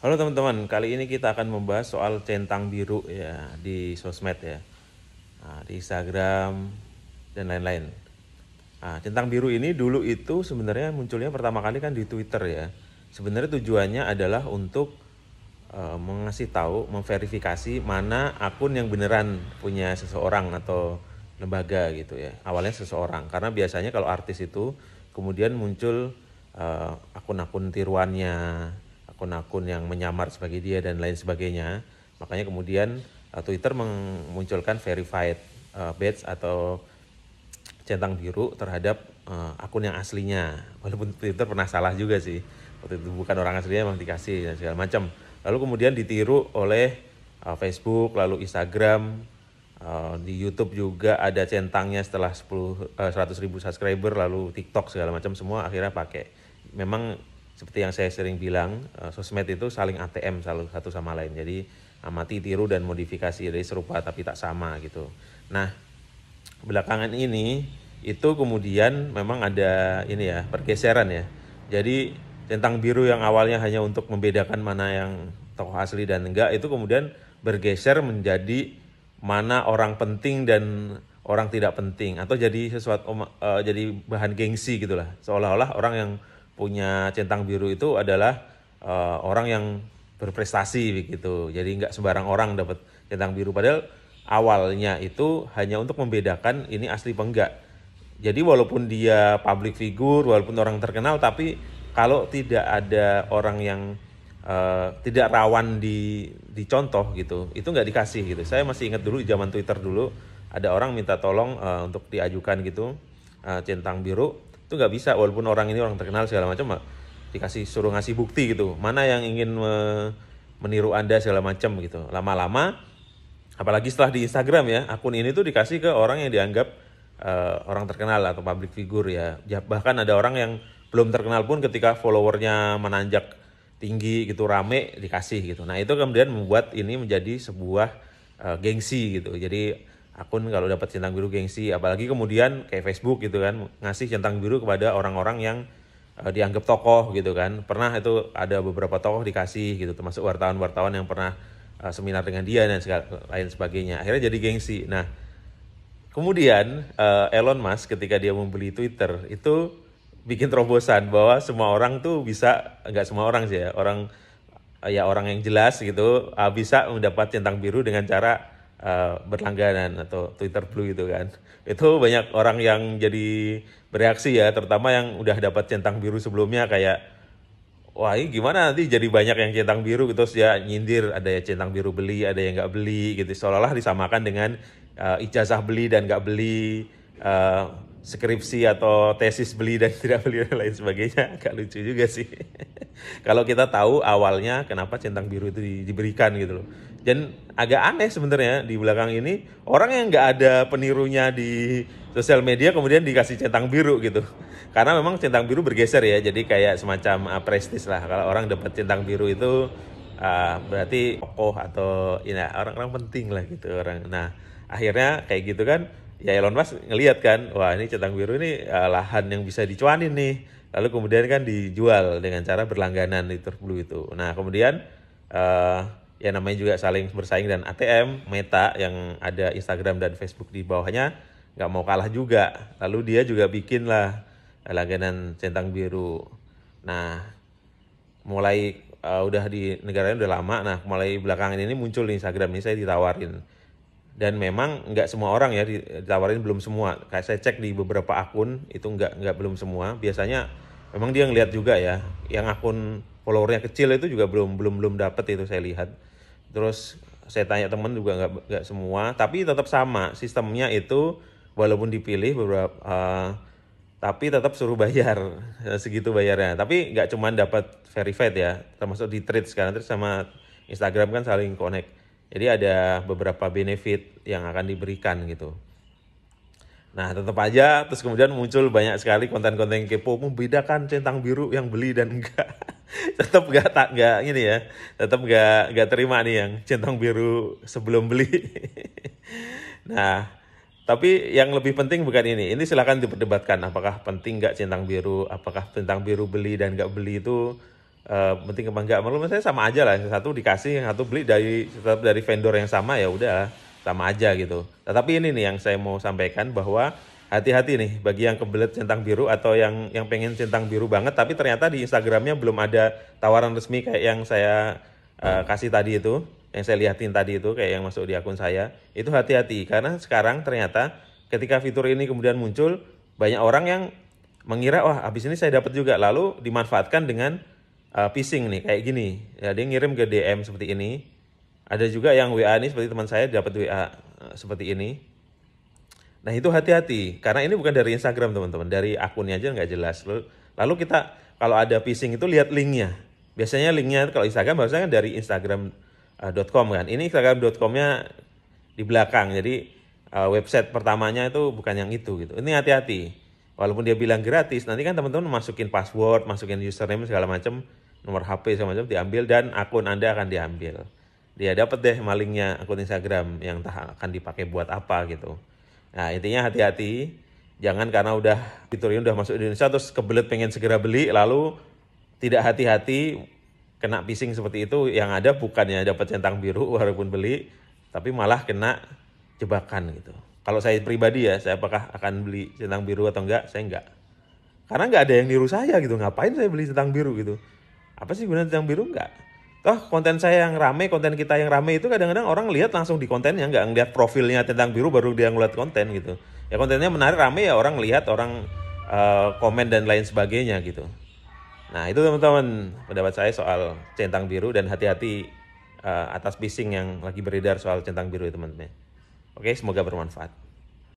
Halo teman-teman, kali ini kita akan membahas soal centang biru ya di sosmed ya, nah, di Instagram dan lain-lain. Nah, centang biru ini dulu itu sebenarnya munculnya pertama kali kan di Twitter ya. Sebenarnya tujuannya adalah untuk e, mengasih tahu, memverifikasi mana akun yang beneran punya seseorang atau lembaga gitu ya. Awalnya seseorang, karena biasanya kalau artis itu kemudian muncul eh, akun-akun e, tiruannya akun-akun yang menyamar sebagai dia dan lain sebagainya. Makanya kemudian uh, Twitter memunculkan verified uh, badge atau centang biru terhadap uh, akun yang aslinya. Walaupun Twitter pernah salah juga sih. Waktu itu bukan orang aslinya memang dikasih dan segala macam. Lalu kemudian ditiru oleh uh, Facebook, lalu Instagram, uh, di YouTube juga ada centangnya setelah 10 uh, 100 ribu subscriber lalu TikTok segala macam semua akhirnya pakai memang seperti yang saya sering bilang, eh, sosmed itu saling ATM satu sama lain. Jadi amati, tiru dan modifikasi dari serupa tapi tak sama gitu. Nah, belakangan ini itu kemudian memang ada ini ya, pergeseran ya. Jadi tentang biru yang awalnya hanya untuk membedakan mana yang tokoh asli dan enggak itu kemudian bergeser menjadi mana orang penting dan orang tidak penting atau jadi sesuatu uh, jadi bahan gengsi gitulah. Seolah-olah orang yang punya centang biru itu adalah uh, orang yang berprestasi begitu. Jadi nggak sembarang orang dapat centang biru. Padahal awalnya itu hanya untuk membedakan ini asli apa enggak. Jadi walaupun dia public figure, walaupun orang terkenal, tapi kalau tidak ada orang yang uh, tidak rawan di dicontoh gitu, itu nggak dikasih gitu. Saya masih ingat dulu di zaman Twitter dulu ada orang minta tolong uh, untuk diajukan gitu uh, centang biru itu nggak bisa walaupun orang ini orang terkenal segala macam mak dikasih suruh ngasih bukti gitu mana yang ingin me, meniru anda segala macam gitu lama-lama apalagi setelah di Instagram ya akun ini tuh dikasih ke orang yang dianggap uh, orang terkenal atau public figure ya. ya bahkan ada orang yang belum terkenal pun ketika followernya menanjak tinggi gitu rame dikasih gitu nah itu kemudian membuat ini menjadi sebuah uh, gengsi gitu jadi akun kalau dapat centang biru gengsi apalagi kemudian kayak Facebook gitu kan ngasih centang biru kepada orang-orang yang uh, dianggap tokoh gitu kan pernah itu ada beberapa tokoh dikasih gitu termasuk wartawan-wartawan yang pernah uh, seminar dengan dia dan segala, lain sebagainya akhirnya jadi gengsi nah kemudian uh, Elon Musk ketika dia membeli Twitter itu bikin terobosan bahwa semua orang tuh bisa nggak semua orang sih ya orang ya orang yang jelas gitu ah, bisa mendapat centang biru dengan cara uh, berlangganan atau Twitter Blue gitu kan. Itu banyak orang yang jadi bereaksi ya, terutama yang udah dapat centang biru sebelumnya kayak wah ini gimana nanti jadi banyak yang centang biru gitu terus ya nyindir ada yang centang biru beli, ada yang nggak beli gitu seolah-olah disamakan dengan uh, ijazah beli dan nggak beli uh, skripsi atau tesis beli dan tidak beli dan lain sebagainya agak lucu juga sih kalau kita tahu awalnya kenapa centang biru itu di, diberikan gitu loh dan agak aneh sebenarnya di belakang ini orang yang nggak ada penirunya di sosial media kemudian dikasih centang biru gitu karena memang centang biru bergeser ya jadi kayak semacam uh, prestis lah kalau orang dapat centang biru itu uh, berarti tokoh atau ya orang-orang penting lah gitu orang nah akhirnya kayak gitu kan ya Elon Musk ngelihat kan wah ini centang biru ini uh, lahan yang bisa dicuanin nih lalu kemudian kan dijual dengan cara berlangganan di Blue itu nah kemudian uh, ya namanya juga saling bersaing dan ATM Meta yang ada Instagram dan Facebook di bawahnya nggak mau kalah juga lalu dia juga bikin lah eh, langganan centang biru nah mulai uh, udah di negaranya udah lama nah mulai belakangan ini muncul di Instagram ini saya ditawarin dan memang nggak semua orang ya ditawarin belum semua kayak saya cek di beberapa akun itu nggak nggak belum semua biasanya memang dia ngelihat juga ya yang akun followernya kecil itu juga belum belum belum dapet itu saya lihat terus saya tanya temen juga nggak nggak semua tapi tetap sama sistemnya itu walaupun dipilih beberapa uh, tapi tetap suruh bayar segitu bayarnya tapi nggak cuma dapat verified ya termasuk di trade sekarang terus sama Instagram kan saling connect jadi ada beberapa benefit yang akan diberikan gitu. Nah tetap aja terus kemudian muncul banyak sekali konten-konten kepo membedakan centang biru yang beli dan enggak tetap gak tak gak ini ya tetap gak gak terima nih yang centang biru sebelum beli nah tapi yang lebih penting bukan ini ini silahkan diperdebatkan apakah penting gak centang biru apakah centang biru beli dan gak beli itu uh, penting apa enggak menurut saya sama aja lah yang satu dikasih yang satu beli dari tetap dari vendor yang sama ya udah sama aja gitu tetapi ini nih yang saya mau sampaikan bahwa hati-hati nih bagi yang kebelet centang biru atau yang yang pengen centang biru banget tapi ternyata di Instagramnya belum ada tawaran resmi kayak yang saya uh, kasih tadi itu yang saya lihatin tadi itu kayak yang masuk di akun saya itu hati-hati karena sekarang ternyata ketika fitur ini kemudian muncul banyak orang yang mengira wah abis ini saya dapat juga lalu dimanfaatkan dengan uh, phishing nih kayak gini ya dia ngirim ke DM seperti ini ada juga yang WA nih seperti teman saya dapat WA uh, eh, seperti ini nah itu hati-hati karena ini bukan dari Instagram teman-teman dari akunnya aja nggak jelas lalu, lalu kita kalau ada phishing itu lihat linknya biasanya linknya kalau Instagram biasanya kan dari Instagram.com eh, kan ini Instagram.comnya di belakang jadi uh, website pertamanya itu bukan yang itu gitu ini hati-hati walaupun dia bilang gratis nanti kan teman-teman masukin password masukin username segala macam nomor HP segala macam diambil dan akun Anda akan diambil. Dia dapat deh malingnya akun Instagram yang tak akan dipakai buat apa gitu. Nah, intinya hati-hati jangan karena udah fitur ini udah masuk Indonesia terus kebelet pengen segera beli lalu tidak hati-hati kena pising seperti itu yang ada bukannya dapat centang biru walaupun beli tapi malah kena jebakan gitu. Kalau saya pribadi ya, saya apakah akan beli centang biru atau enggak? Saya enggak. Karena enggak ada yang niru saya gitu. Ngapain saya beli centang biru gitu? apa sih gunanya tentang biru enggak toh konten saya yang rame konten kita yang rame itu kadang-kadang orang lihat langsung di kontennya nggak ngeliat profilnya tentang biru baru dia ngeliat konten gitu ya kontennya menarik rame ya orang lihat orang uh, komen dan lain sebagainya gitu nah itu teman-teman pendapat saya soal centang biru dan hati-hati uh, atas bising yang lagi beredar soal centang biru ya teman-teman oke semoga bermanfaat